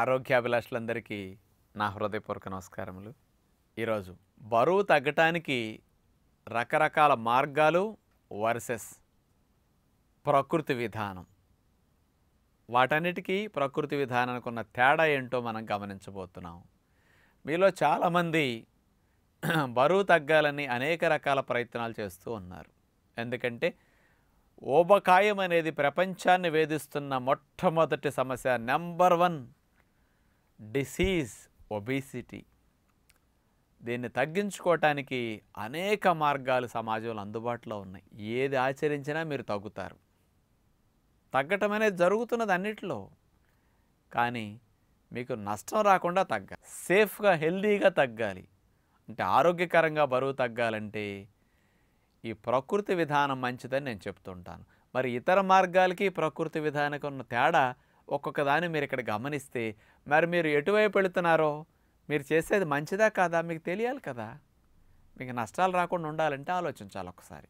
ఆరోగ్యాభిలాషులందరికీ నా హృదయపూర్వక నమస్కారములు ఈరోజు బరువు తగ్గటానికి రకరకాల మార్గాలు వర్సెస్ ప్రకృతి విధానం వాటన్నిటికీ ప్రకృతి విధానానికి ఉన్న తేడా ఏంటో మనం గమనించబోతున్నాం మీలో చాలామంది బరువు తగ్గాలని అనేక రకాల ప్రయత్నాలు చేస్తూ ఉన్నారు ఎందుకంటే ఓబకాయం అనేది ప్రపంచాన్ని వేధిస్తున్న మొట్టమొదటి సమస్య నెంబర్ వన్ డిసీజ్ ఒబేసిటీ దీన్ని తగ్గించుకోవటానికి అనేక మార్గాలు సమాజంలో అందుబాటులో ఉన్నాయి ఏది ఆచరించినా మీరు తగ్గుతారు తగ్గటం అనేది జరుగుతున్నది అన్నిటిలో కానీ మీకు నష్టం రాకుండా తగ్గాలి సేఫ్గా హెల్దీగా తగ్గాలి అంటే ఆరోగ్యకరంగా బరువు తగ్గాలంటే ఈ ప్రకృతి విధానం మంచిదని నేను చెప్తుంటాను మరి ఇతర మార్గాలకి ప్రకృతి విధానానికి ఉన్న తేడా ఒక్కొక్క దాన్ని మీరు ఇక్కడ గమనిస్తే మరి మీరు ఎటువైపు వెళుతున్నారో మీరు చేసేది మంచిదా కాదా మీకు తెలియాలి కదా మీకు నష్టాలు రాకుండా ఉండాలంటే ఆలోచించాలి ఒకసారి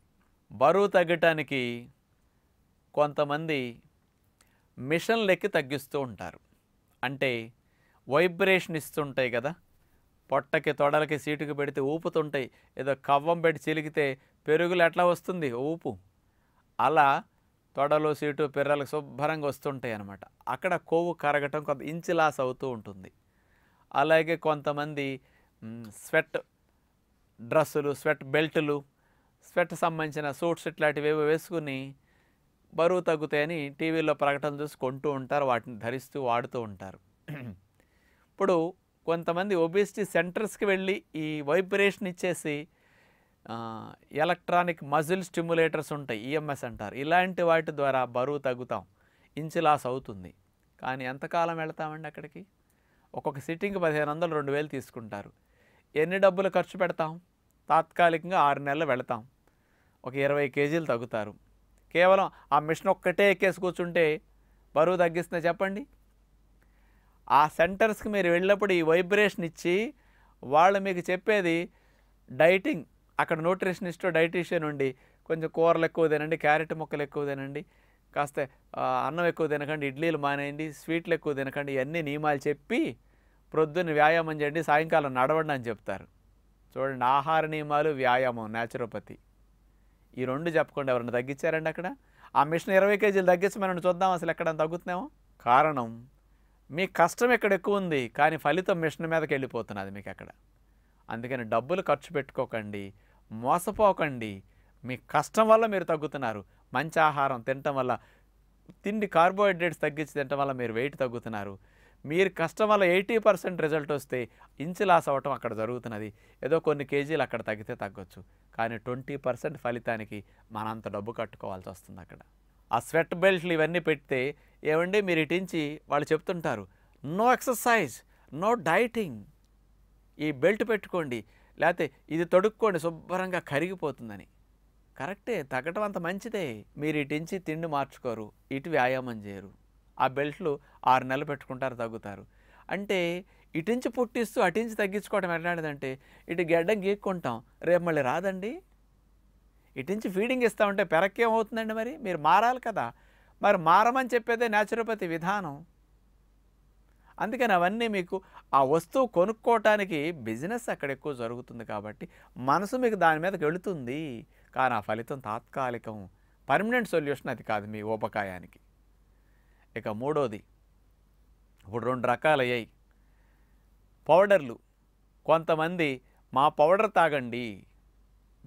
బరువు తగ్గటానికి కొంతమంది లెక్కి తగ్గిస్తూ ఉంటారు అంటే వైబ్రేషన్ ఇస్తుంటాయి కదా పొట్టకి తొడలకి సీటుకి పెడితే ఊపుతుంటాయి ఏదో కవ్వం పెట్టి చిలికితే పెరుగులు ఎట్లా వస్తుంది ఊపు అలా తొడలు సీటు పిర్రలకు శుభ్రంగా వస్తుంటాయి అనమాట అక్కడ కొవ్వు కరగటం కొంత ఇంచు లాస్ అవుతూ ఉంటుంది అలాగే కొంతమంది స్వెట్ డ్రస్సులు స్వెట్ బెల్టులు స్వెట్ సంబంధించిన సూట్స్ ఇట్లాంటివి ఏవో వేసుకుని బరువు తగ్గుతాయని టీవీలో ప్రకటన చూసి కొంటూ ఉంటారు వాటిని ధరిస్తూ వాడుతూ ఉంటారు ఇప్పుడు కొంతమంది ఒబిసిటీ సెంటర్స్కి వెళ్ళి ఈ వైబ్రేషన్ ఇచ్చేసి ఎలక్ట్రానిక్ మజిల్ స్టిమ్యులేటర్స్ ఉంటాయి ఈఎంఎస్ అంటారు ఇలాంటి వాటి ద్వారా బరువు తగ్గుతాం ఇంచు లాస్ అవుతుంది కానీ ఎంతకాలం వెళతామండి అక్కడికి ఒక్కొక్క సిట్టింగ్కి పదిహేను వందలు రెండు వేలు తీసుకుంటారు ఎన్ని డబ్బులు ఖర్చు పెడతాం తాత్కాలికంగా ఆరు నెలలు వెళతాం ఒక ఇరవై కేజీలు తగ్గుతారు కేవలం ఆ మిషన్ ఒక్కటే ఎక్కేసి కూర్చుంటే బరువు తగ్గిస్తుందా చెప్పండి ఆ సెంటర్స్కి మీరు వెళ్ళినప్పుడు ఈ వైబ్రేషన్ ఇచ్చి వాళ్ళు మీకు చెప్పేది డైటింగ్ అక్కడ న్యూట్రిషనిస్ట్ డైటీషియన్ ఉండి కొంచెం కూరలు ఎక్కువ తినండి క్యారెట్ ముక్కలు ఎక్కువ తినండి కాస్త అన్నం ఎక్కువ తినకండి ఇడ్లీలు మానేయండి స్వీట్లు ఎక్కువ తినకండి ఇవన్నీ నియమాలు చెప్పి ప్రొద్దున వ్యాయామం చేయండి సాయంకాలం నడవండి అని చెప్తారు చూడండి ఆహార నియమాలు వ్యాయామం న్యాచురోపతి ఈ రెండు చెప్పకుండా ఎవరైనా తగ్గించారండి అక్కడ ఆ మిషన్ ఇరవై కేజీలు తగ్గించమని చూద్దాం అసలు ఎక్కడ తగ్గుతున్నామో కారణం మీ కష్టం ఎక్కడ ఎక్కువ ఉంది కానీ ఫలితం మిషన్ మీదకి వెళ్ళిపోతున్నది మీకు అక్కడ అందుకని డబ్బులు ఖర్చు పెట్టుకోకండి మోసపోకండి మీ కష్టం వల్ల మీరు తగ్గుతున్నారు మంచి ఆహారం తినటం వల్ల తిండి కార్బోహైడ్రేట్స్ తగ్గించి తినటం వల్ల మీరు వెయిట్ తగ్గుతున్నారు మీరు కష్టం వల్ల ఎయిటీ పర్సెంట్ రిజల్ట్ వస్తే ఇంచు లాస్ అవ్వటం అక్కడ జరుగుతున్నది ఏదో కొన్ని కేజీలు అక్కడ తగ్గితే తగ్గొచ్చు కానీ ట్వంటీ పర్సెంట్ ఫలితానికి మనంత డబ్బు కట్టుకోవాల్సి వస్తుంది అక్కడ ఆ స్వెట్ బెల్ట్లు ఇవన్నీ పెడితే ఏమండి మీరు ఇటించి వాళ్ళు చెప్తుంటారు నో ఎక్సర్సైజ్ నో డైటింగ్ ఈ బెల్ట్ పెట్టుకోండి లేకపోతే ఇది తొడుక్కోండి శుభ్రంగా కరిగిపోతుందని కరెక్టే తగ్గటం అంత మంచిదే మీరు ఇటించి తిండి మార్చుకోరు ఇటు వ్యాయామం చేయరు ఆ బెల్ట్లు ఆరు నెలలు పెట్టుకుంటారు తగ్గుతారు అంటే ఇటించి పుట్టిస్తూ అటించి తగ్గించుకోవటం ఎట్లాంటిదంటే ఇటు గడ్డం గీక్కుంటాం రేపు మళ్ళీ రాదండి ఇటించి ఫీడింగ్ ఇస్తామంటే పెరక్కేమవుతుందండి మరి మీరు మారాలి కదా మరి మారమని చెప్పేదే న్యాచురోపతి విధానం అందుకని అవన్నీ మీకు ఆ వస్తువు కొనుక్కోవటానికి బిజినెస్ అక్కడ ఎక్కువ జరుగుతుంది కాబట్టి మనసు మీకు దాని మీదకి వెళుతుంది కానీ ఆ ఫలితం తాత్కాలికం పర్మనెంట్ సొల్యూషన్ అది కాదు మీ ఉపకాయానికి ఇక మూడోది ఇప్పుడు రెండు అయ్యాయి పౌడర్లు కొంతమంది మా పౌడర్ తాగండి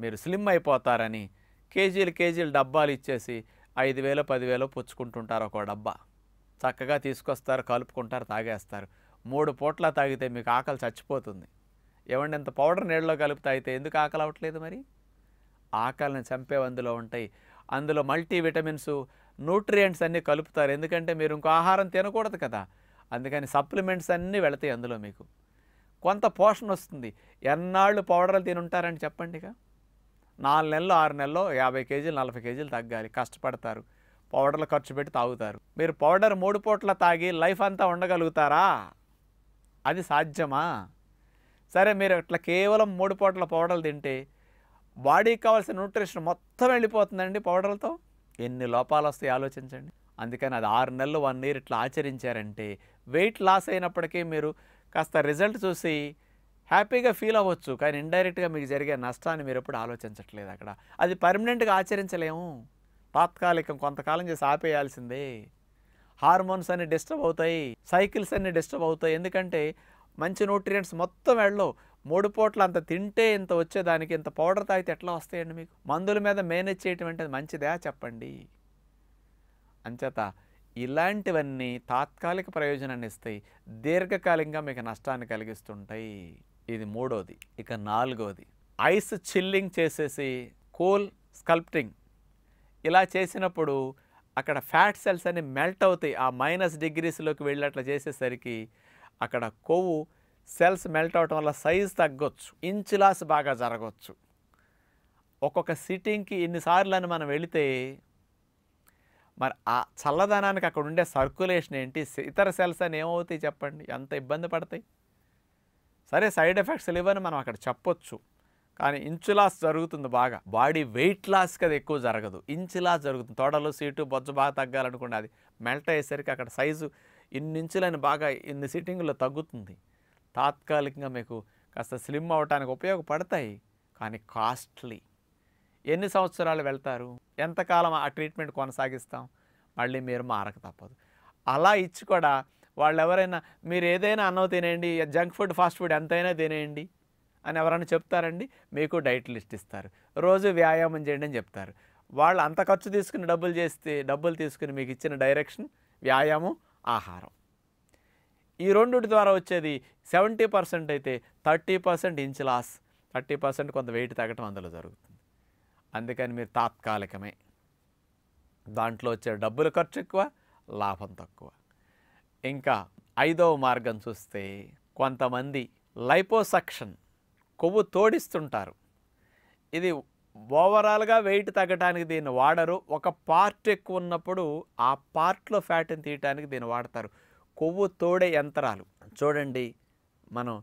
మీరు స్లిమ్ అయిపోతారని కేజీలు కేజీలు డబ్బాలు ఇచ్చేసి ఐదు వేలు పదివేలు పుచ్చుకుంటుంటారు ఒక డబ్బా చక్కగా తీసుకొస్తారు కలుపుకుంటారు తాగేస్తారు మూడు పూట్ల తాగితే మీకు ఆకలి చచ్చిపోతుంది ఏమండి ఇంత పౌడర్ నీళ్ళలో కలుపు తాగితే ఎందుకు ఆకలి అవ్వట్లేదు మరి ఆకలిని చంపే అందులో ఉంటాయి అందులో మల్టీ విటమిన్స్ న్యూట్రియంట్స్ అన్నీ కలుపుతారు ఎందుకంటే మీరు ఇంకో ఆహారం తినకూడదు కదా అందుకని సప్లిమెంట్స్ అన్నీ వెళతాయి అందులో మీకు కొంత పోషణ వస్తుంది ఎన్నాళ్ళు పౌడర్లు తిని ఉంటారని చెప్పండిగా నాలుగు నెలలు ఆరు నెలలో యాభై కేజీలు నలభై కేజీలు తగ్గాలి కష్టపడతారు పౌడర్లు ఖర్చు పెట్టి తాగుతారు మీరు పౌడర్ మూడు పూట్ల తాగి లైఫ్ అంతా ఉండగలుగుతారా అది సాధ్యమా సరే మీరు ఇట్లా కేవలం మూడు పూటల పౌడర్లు తింటే బాడీకి కావాల్సిన న్యూట్రిషన్ మొత్తం వెళ్ళిపోతుందండి పౌడర్లతో ఎన్ని లోపాలు వస్తాయి ఆలోచించండి అందుకని అది ఆరు నెలలు వన్ ఇయర్ ఇట్లా ఆచరించారంటే వెయిట్ లాస్ అయినప్పటికీ మీరు కాస్త రిజల్ట్ చూసి హ్యాపీగా ఫీల్ అవ్వచ్చు కానీ ఇండైరెక్ట్గా మీకు జరిగే నష్టాన్ని మీరు ఎప్పుడు ఆలోచించట్లేదు అక్కడ అది పర్మనెంట్గా ఆచరించలేము తాత్కాలికం కొంతకాలం చేసి ఆపేయాల్సిందే హార్మోన్స్ అన్ని డిస్టర్బ్ అవుతాయి సైకిల్స్ అన్ని డిస్టర్బ్ అవుతాయి ఎందుకంటే మంచి న్యూట్రియంట్స్ మొత్తం వెళ్ళవు మూడు పూట్ల అంత తింటే ఇంత వచ్చేదానికి ఇంత పౌడర్ తాగితే ఎట్లా వస్తాయండి మీకు మందుల మీద మేనేజ్ చేయటం అంటే మంచిదా చెప్పండి అంచేత ఇలాంటివన్నీ తాత్కాలిక ప్రయోజనాన్ని ఇస్తాయి దీర్ఘకాలికంగా మీకు నష్టాన్ని కలిగిస్తుంటాయి ఇది మూడోది ఇక నాలుగోది ఐస్ చిల్లింగ్ చేసేసి కూల్ స్కల్ప్టింగ్ ఇలా చేసినప్పుడు అక్కడ ఫ్యాట్ సెల్స్ అన్ని మెల్ట్ అవుతాయి ఆ మైనస్ డిగ్రీస్లోకి వెళ్ళి అట్లా చేసేసరికి అక్కడ కొవ్వు సెల్స్ మెల్ట్ అవటం వల్ల సైజ్ తగ్గొచ్చు ఇంచు లాస్ బాగా జరగవచ్చు ఒక్కొక్క సిట్టింగ్కి ఇన్నిసార్లు అని మనం వెళితే మరి ఆ చల్లదనానికి అక్కడ ఉండే సర్క్యులేషన్ ఏంటి ఇతర సెల్స్ అని ఏమవుతాయి చెప్పండి ఎంత ఇబ్బంది పడతాయి సరే సైడ్ ఎఫెక్ట్స్ లేవని మనం అక్కడ చెప్పొచ్చు కానీ ఇంచు లాస్ జరుగుతుంది బాగా బాడీ వెయిట్ లాస్ కదా ఎక్కువ జరగదు ఇంచు లాస్ జరుగుతుంది తోడలు సీటు బొజ్జు బాగా తగ్గాలనుకోండి అది మెల్ట్ అయ్యేసరికి అక్కడ సైజు ఇన్ని ఇంచులని బాగా ఇన్ని సిట్టింగ్లో తగ్గుతుంది తాత్కాలికంగా మీకు కాస్త స్లిమ్ అవడానికి ఉపయోగపడతాయి కానీ కాస్ట్లీ ఎన్ని సంవత్సరాలు వెళ్తారు ఎంతకాలం ఆ ట్రీట్మెంట్ కొనసాగిస్తాం మళ్ళీ మీరు మారక తప్పదు అలా ఇచ్చి కూడా వాళ్ళు ఎవరైనా మీరు ఏదైనా అన్నం తినేయండి జంక్ ఫుడ్ ఫాస్ట్ ఫుడ్ ఎంతైనా తినేయండి అని ఎవరైనా చెప్తారండి మీకు డైట్ లిస్ట్ ఇస్తారు రోజు వ్యాయామం చేయండి అని చెప్తారు వాళ్ళు అంత ఖర్చు తీసుకుని డబ్బులు చేస్తే డబ్బులు తీసుకుని మీకు ఇచ్చిన డైరెక్షన్ వ్యాయామం ఆహారం ఈ రెండుటి ద్వారా వచ్చేది సెవెంటీ పర్సెంట్ అయితే thirty percent inch loss thirty percent కొంత వెయిట్ తగ్గటం అందులో జరుగుతుంది అందుకని మీరు తాత్కాలికమే దాంట్లో వచ్చే డబ్బులు ఖర్చు ఎక్కువ లాభం తక్కువ ఇంకా ఐదవ మార్గం చూస్తే కొంతమంది లైపోసక్షన్ కొవ్వు తోడిస్తుంటారు ఇది ఓవరాల్గా వెయిట్ తగ్గడానికి దీన్ని వాడరు ఒక పార్ట్ ఎక్కువ ఉన్నప్పుడు ఆ పార్ట్లో ఫ్యాట్ని తీయటానికి దీన్ని వాడతారు కొవ్వు తోడే యంత్రాలు చూడండి మనం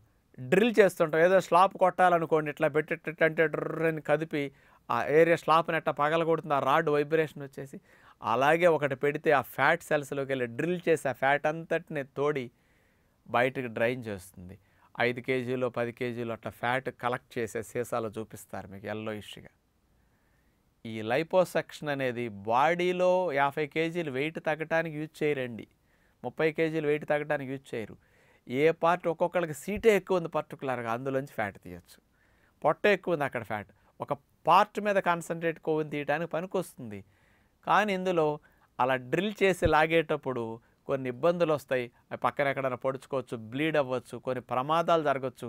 డ్రిల్ చేస్తుంటాం ఏదో స్లాప్ కొట్టాలనుకోండి ఇట్లా పెట్టేటంటే డ్రని కదిపి ఆ ఏరియా స్లాప్ని అట్లా పగలగొడుతుంది ఆ రాడ్ వైబ్రేషన్ వచ్చేసి అలాగే ఒకటి పెడితే ఆ ఫ్యాట్ సెల్స్లోకి వెళ్ళి డ్రిల్ చేసి ఆ ఫ్యాట్ అంతటిని తోడి బయటకు డ్రైన్ చేస్తుంది ఐదు కేజీలు పది కేజీలు అట్లా ఫ్యాట్ కలెక్ట్ చేసే సీసాలు చూపిస్తారు మీకు ఎల్లో ఇష్యూగా ఈ లైపోసెక్షన్ అనేది బాడీలో యాభై కేజీలు వెయిట్ తగ్గడానికి యూజ్ చేయరండి ముప్పై కేజీలు వెయిట్ తగ్గడానికి యూజ్ చేయరు ఏ పార్ట్ ఒక్కొక్కరికి సీటే ఎక్కువ ఉంది పర్టికులర్గా అందులోంచి ఫ్యాట్ తీయచ్చు పొట్ట ఎక్కువ ఉంది అక్కడ ఫ్యాట్ ఒక పార్ట్ మీద కాన్సన్ట్రేట్ కొవ్వుని తీయడానికి పనికొస్తుంది కానీ ఇందులో అలా డ్రిల్ చేసి లాగేటప్పుడు కొన్ని ఇబ్బందులు వస్తాయి పక్కన ఎక్కడైనా పొడుచుకోవచ్చు బ్లీడ్ అవ్వచ్చు కొన్ని ప్రమాదాలు జరగచ్చు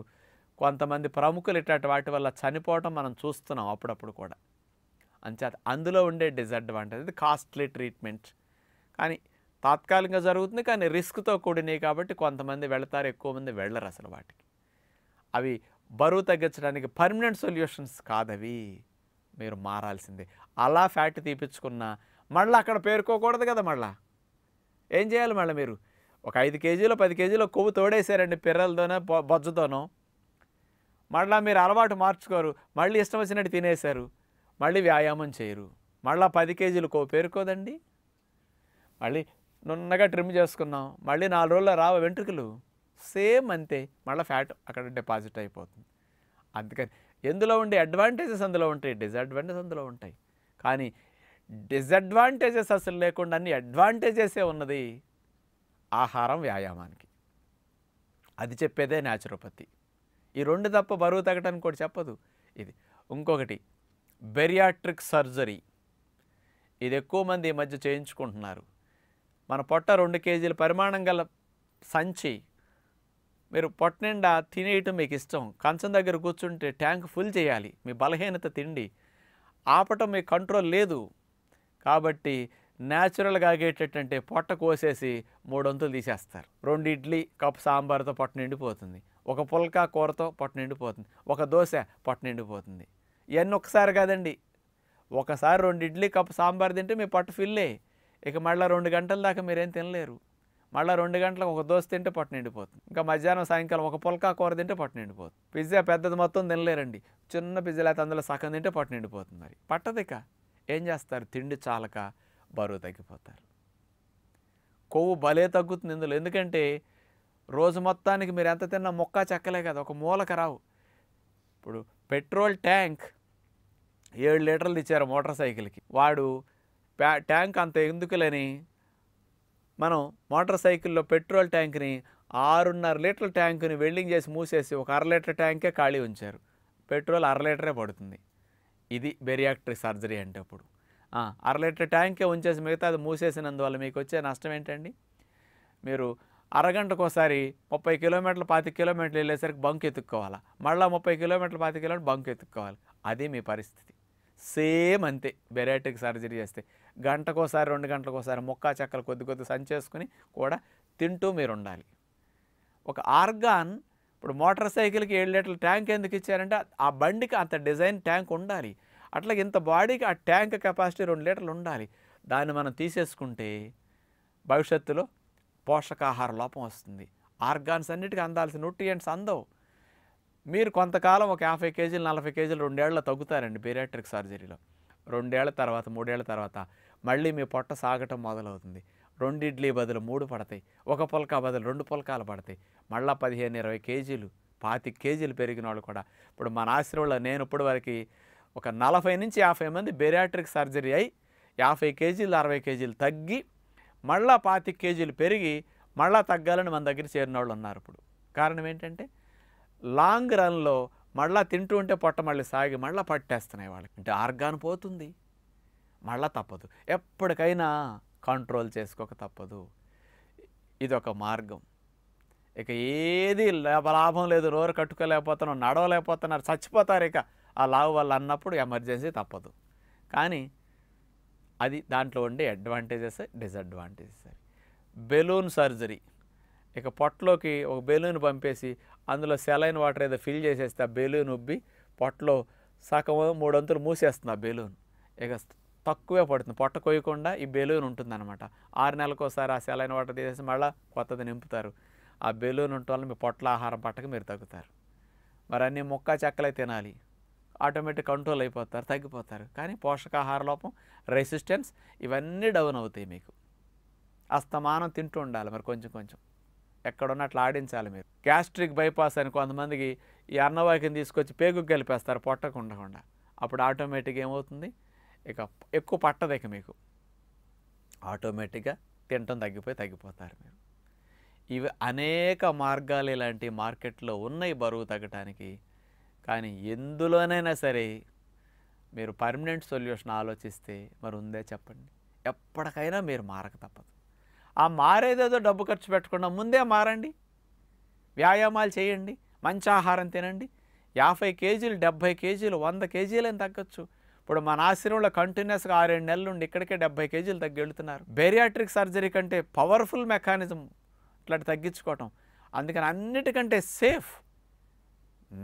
కొంతమంది ప్రముఖులు ఇట్లాంటి వాటి వల్ల చనిపోవటం మనం చూస్తున్నాం అప్పుడప్పుడు కూడా అంచేత అందులో ఉండే డిజడ్వాంటేజ్ అది కాస్ట్లీ ట్రీట్మెంట్ కానీ తాత్కాలికంగా జరుగుతుంది కానీ రిస్క్తో కూడినవి కాబట్టి కొంతమంది వెళతారు ఎక్కువ మంది వెళ్ళరు అసలు వాటికి అవి బరువు తగ్గించడానికి పర్మనెంట్ సొల్యూషన్స్ కాదవి మీరు మారాల్సిందే అలా ఫ్యాట్ తీపించుకున్నా మళ్ళీ అక్కడ పేరుకోకూడదు కదా మళ్ళీ ఏం చేయాలి మళ్ళీ మీరు ఒక ఐదు కేజీలు పది కేజీలు కొవ్వు తోడేశారండి పిర్రలతోనో బొజ్జతోనో మళ్ళీ మీరు అలవాటు మార్చుకోరు మళ్ళీ ఇష్టం వచ్చినట్టు తినేశారు మళ్ళీ వ్యాయామం చేయరు మళ్ళీ పది కేజీలు కొవ్వు పేరుకోదండి మళ్ళీ నున్నగా ట్రిమ్ చేసుకున్నాం మళ్ళీ నాలుగు రోజుల్లో రావ వెంట్రుకలు సేమ్ అంతే మళ్ళీ ఫ్యాట్ అక్కడ డిపాజిట్ అయిపోతుంది అందుకని ఎందులో ఉండే అడ్వాంటేజెస్ అందులో ఉంటాయి డిసడ్వాంటేజెస్ అందులో ఉంటాయి కానీ డిసడ్వాంటేజెస్ అసలు లేకుండా అన్ని అడ్వాంటేజెసే ఉన్నది ఆహారం వ్యాయామానికి అది చెప్పేదే న్యాచురోపతి ఈ రెండు తప్ప బరువు తగ్గటానికి కూడా చెప్పదు ఇది ఇంకొకటి బెరియాట్రిక్ సర్జరీ ఇది ఎక్కువ మంది ఈ మధ్య చేయించుకుంటున్నారు మన పొట్ట రెండు కేజీల పరిమాణం గల సంచి మీరు పొట్ట నిండా తినేయటం మీకు ఇష్టం కంచం దగ్గర కూర్చుంటే ట్యాంక్ ఫుల్ చేయాలి మీ బలహీనత తిండి ఆపటం మీ కంట్రోల్ లేదు కాబట్టి న్యాచురల్గా ఆగేటటువంటి పొట్ట కోసేసి మూడొంతులు తీసేస్తారు రెండు ఇడ్లీ కప్పు సాంబార్తో పొట్ట నిండిపోతుంది ఒక పుల్కా కూరతో పొట్ట నిండిపోతుంది ఒక దోశ పొట్ట నిండిపోతుంది ఇవన్నీ ఒకసారి కాదండి ఒకసారి రెండు ఇడ్లీ కప్పు సాంబార్ తింటే మీ పొట్ట ఫిల్లే ఇక మళ్ళీ రెండు గంటల దాకా మీరేం తినలేరు మళ్ళీ రెండు గంటలకు ఒక దోశ తింటే పొట్ట నిండిపోతుంది ఇంకా మధ్యాహ్నం సాయంకాలం ఒక పుల్కా కూర తింటే పొట్ట నిండిపోతుంది పిజ్జా పెద్దది మొత్తం తినలేరండి చిన్న పిజ్జా లేకపోతే అందులో సగం తింటే పొట్ట నిండిపోతుంది మరి పట్టదిక ఏం చేస్తారు తిండి చాలక బరువు తగ్గిపోతారు కొవ్వు భలే తగ్గుతుంది ఇందులో ఎందుకంటే రోజు మొత్తానికి మీరు ఎంత తిన్నా మొక్క చెక్కలే కదా ఒక మూలక రావు ఇప్పుడు పెట్రోల్ ట్యాంక్ ఏడు లీటర్లు ఇచ్చారు మోటార్ సైకిల్కి వాడు ట్యాంక్ అంత ఎందుకులని మనం మోటార్ సైకిల్లో పెట్రోల్ ట్యాంక్ని ఆరున్నర లీటర్ల ట్యాంకుని వెల్డింగ్ చేసి మూసేసి ఒక అర లీటర్ ట్యాంకే ఖాళీ ఉంచారు పెట్రోల్ అర లీటరే పడుతుంది ఇది బెరియాక్టరీ సర్జరీ అంటే అప్పుడు అర లీటర్ ట్యాంకే ఉంచేసి మిగతా అది మూసేసినందువల్ల మీకు వచ్చే నష్టం ఏంటండి మీరు అరగంటకోసారి ముప్పై కిలోమీటర్లు పాతి కిలోమీటర్లు వెళ్ళేసరికి బంక్ ఎత్తుక్కోవాలా మళ్ళీ ముప్పై కిలోమీటర్లు పాతి కిలోమీటర్ బంక్ ఎత్తుక్కోవాలి అది మీ పరిస్థితి సేమ్ అంతే బెరాటిక్ సర్జరీ చేస్తే గంటకోసారి రెండు గంటలకోసారి మొక్క చెక్కలు కొద్ది కొద్ది సంచేసుకుని కూడా తింటూ మీరు ఉండాలి ఒక ఆర్గాన్ ఇప్పుడు మోటార్ సైకిల్కి ఏడు లీటర్ల ట్యాంక్ ఎందుకు ఇచ్చారంటే ఆ బండికి అంత డిజైన్ ట్యాంక్ ఉండాలి అట్లా ఇంత బాడీకి ఆ ట్యాంక్ కెపాసిటీ రెండు లీటర్లు ఉండాలి దాన్ని మనం తీసేసుకుంటే భవిష్యత్తులో పోషకాహార లోపం వస్తుంది ఆర్గాన్స్ అన్నిటికీ అందాల్సిన న్యూట్రియంట్స్ అందవు మీరు కొంతకాలం ఒక యాభై కేజీలు నలభై కేజీలు రెండేళ్ల తగ్గుతారండి బీరాట్రిక్ సర్జరీలో రెండేళ్ల తర్వాత మూడేళ్ల తర్వాత మళ్ళీ మీ పొట్ట సాగటం మొదలవుతుంది రెండు ఇడ్లీ బదులు మూడు పడతాయి ఒక పొలక బదులు రెండు పుల్కాలు పడతాయి మళ్ళీ పదిహేను ఇరవై కేజీలు పాతి కేజీలు పెరిగిన వాళ్ళు కూడా ఇప్పుడు మన ఆశ్రమంలో నేను ఇప్పటి వరకు ఒక నలభై నుంచి యాభై మంది బెరియాట్రిక్ సర్జరీ అయి యాభై కేజీలు అరవై కేజీలు తగ్గి మళ్ళా పాతి కేజీలు పెరిగి మళ్ళా తగ్గాలని మన దగ్గర చేరిన వాళ్ళు ఉన్నారు ఇప్పుడు కారణం ఏంటంటే లాంగ్ రన్లో మళ్ళా తింటూ ఉంటే పొట్ట మళ్ళీ సాగి మళ్ళీ పట్టేస్తున్నాయి వాళ్ళకి అంటే ఆర్గాన్ పోతుంది మళ్ళా తప్పదు ఎప్పటికైనా కంట్రోల్ చేసుకోక తప్పదు ఇదొక మార్గం ఇక ఏది లాభం లేదు రోరు కట్టుకోలేకపోతున్నాం నడవలేకపోతున్నారు చచ్చిపోతారు ఇక ఆ లావు వల్ల అన్నప్పుడు ఎమర్జెన్సీ తప్పదు కానీ అది దాంట్లో ఉండే అడ్వాంటేజెస్ డిసడ్వాంటేజెస్ బెలూన్ సర్జరీ ఇక పొట్టలోకి ఒక బెలూన్ పంపేసి అందులో సెలైన్ వాటర్ ఏదో ఫిల్ చేసేస్తే ఆ బెలూన్ ఉబ్బి పొట్టలో సగం మూడొంతులు మూసేస్తుంది ఆ బెలూన్ ఇక తక్కువే పడుతుంది పొట్ట కొయ్యకుండా ఈ బెలూన్ ఉంటుందన్నమాట ఆరు నెలలకు ఒకసారి ఆ సెలైన వాటర్ తీసేసి మళ్ళీ కొత్తది నింపుతారు ఆ బెలూన్ ఉండటం వల్ల మీ పొట్ల ఆహారం పట్టక మీరు తగ్గుతారు మరి అన్ని మొక్క చెక్కలే తినాలి ఆటోమేటిక్ కంట్రోల్ అయిపోతారు తగ్గిపోతారు కానీ పోషకాహార లోపం రెసిస్టెన్స్ ఇవన్నీ డౌన్ అవుతాయి మీకు అస్తమానం తింటూ ఉండాలి మరి కొంచెం కొంచెం ఎక్కడున్నా అట్లా ఆడించాలి మీరు గ్యాస్ట్రిక్ బైపాస్ అని కొంతమందికి ఈ అన్నవాకిని తీసుకొచ్చి పేగుకు కలిపేస్తారు పొట్టకు ఉండకుండా అప్పుడు ఆటోమేటిక్ ఏమవుతుంది ఇక ఎక్కువ పట్టదు ఇక మీకు ఆటోమేటిక్గా తినటం తగ్గిపోయి తగ్గిపోతారు మీరు ఇవి అనేక మార్గాలు ఇలాంటి మార్కెట్లో ఉన్నాయి బరువు తగ్గటానికి కానీ ఎందులోనైనా సరే మీరు పర్మనెంట్ సొల్యూషన్ ఆలోచిస్తే మరి ఉందే చెప్పండి ఎప్పటికైనా మీరు మారక తప్పదు ఆ మారేదేదో డబ్బు ఖర్చు పెట్టకుండా ముందే మారండి వ్యాయామాలు చేయండి మంచి ఆహారం తినండి యాభై కేజీలు డెబ్భై కేజీలు వంద కేజీలని తగ్గచ్చు ఇప్పుడు మన ఆశ్రమంలో కంటిన్యూస్గా ఆరేడు నెలల నుండి ఇక్కడికే డెబ్బై కేజీలు తగ్గి వెళుతున్నారు బేరియాట్రిక్ సర్జరీ కంటే పవర్ఫుల్ మెకానిజం ఇట్లాంటి తగ్గించుకోవటం అందుకని అన్నిటికంటే సేఫ్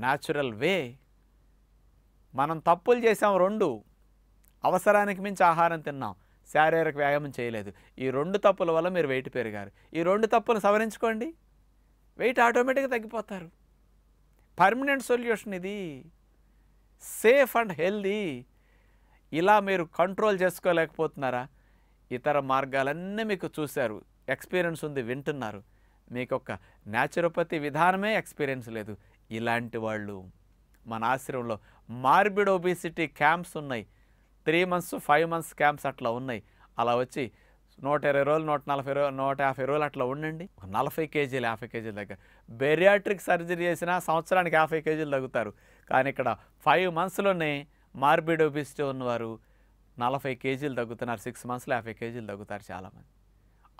న్యాచురల్ వే మనం తప్పులు చేసాం రెండు అవసరానికి మించి ఆహారం తిన్నాం శారీరక వ్యాయామం చేయలేదు ఈ రెండు తప్పుల వల్ల మీరు వెయిట్ పెరిగారు ఈ రెండు తప్పులు సవరించుకోండి వెయిట్ ఆటోమేటిక్గా తగ్గిపోతారు పర్మనెంట్ సొల్యూషన్ ఇది సేఫ్ అండ్ హెల్దీ ఇలా మీరు కంట్రోల్ చేసుకోలేకపోతున్నారా ఇతర మార్గాలన్నీ మీకు చూశారు ఎక్స్పీరియన్స్ ఉంది వింటున్నారు మీకు ఒక న్యాచురోపతి విధానమే ఎక్స్పీరియన్స్ లేదు ఇలాంటి వాళ్ళు మన ఆశ్రమంలో మార్బిడ్ ఒబిసిటీ క్యాంప్స్ ఉన్నాయి three months five months camps అట్లా ఉన్నాయి అలా వచ్చి నూట ఇరవై రోజులు నూట నలభై రోజులు నూట యాభై రోజులు అట్లా ఉండండి నలభై కేజీలు యాభై కేజీల దగ్గర బెరియాట్రిక్ సర్జరీ చేసినా సంవత్సరానికి యాభై కేజీలు తగ్గుతారు కానీ ఇక్కడ ఫైవ్ మంత్స్లోనే మార్బిడ్ ఒబిసిటీ ఉన్నవారు నలభై కేజీలు తగ్గుతున్నారు సిక్స్ మంత్స్లో యాభై కేజీలు తగ్గుతారు చాలామంది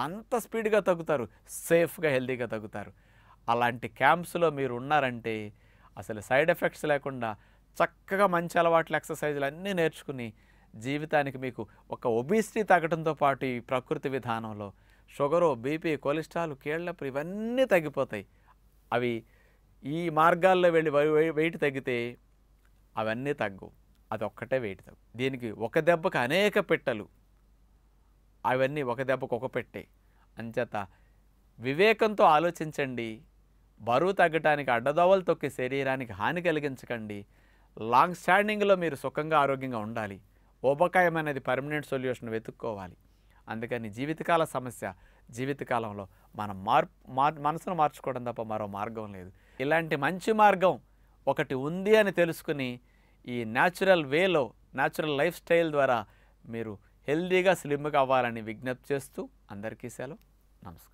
అంత స్పీడ్గా తగ్గుతారు సేఫ్గా హెల్తీగా తగ్గుతారు అలాంటి క్యాంప్స్లో మీరు ఉన్నారంటే అసలు సైడ్ ఎఫెక్ట్స్ లేకుండా చక్కగా మంచి అలవాట్లు ఎక్సర్సైజ్లు అన్నీ నేర్చుకుని జీవితానికి మీకు ఒక ఒబీసిటీ తగ్గడంతో పాటు ఈ ప్రకృతి విధానంలో షుగరు బీపీ కొలెస్ట్రాల్ కీళ్ళపు ఇవన్నీ తగ్గిపోతాయి అవి ఈ మార్గాల్లో వెళ్ళి వెయిట్ తగ్గితే అవన్నీ తగ్గవు అదొక్కటే వేయటం దీనికి ఒక దెబ్బకు అనేక పెట్టలు అవన్నీ ఒక దెబ్బకు ఒక పెట్టే అంచేత వివేకంతో ఆలోచించండి బరువు తగ్గటానికి అడ్డదోవలు తొక్కి శరీరానికి హాని కలిగించకండి లాంగ్ స్టాండింగ్లో మీరు సుఖంగా ఆరోగ్యంగా ఉండాలి ఉబకాయం అనేది పర్మనెంట్ సొల్యూషన్ వెతుక్కోవాలి అందుకని జీవితకాల సమస్య జీవితకాలంలో మనం మార్ మార్ మనసును మార్చుకోవడం తప్ప మరో మార్గం లేదు ఇలాంటి మంచి మార్గం ఒకటి ఉంది అని తెలుసుకుని ఈ న్యాచురల్ వేలో న్యాచురల్ లైఫ్ స్టైల్ ద్వారా మీరు హెల్దీగా స్లిమ్ కావాలని విజ్ఞప్తి చేస్తూ అందరికీ సెలవు నమస్కారం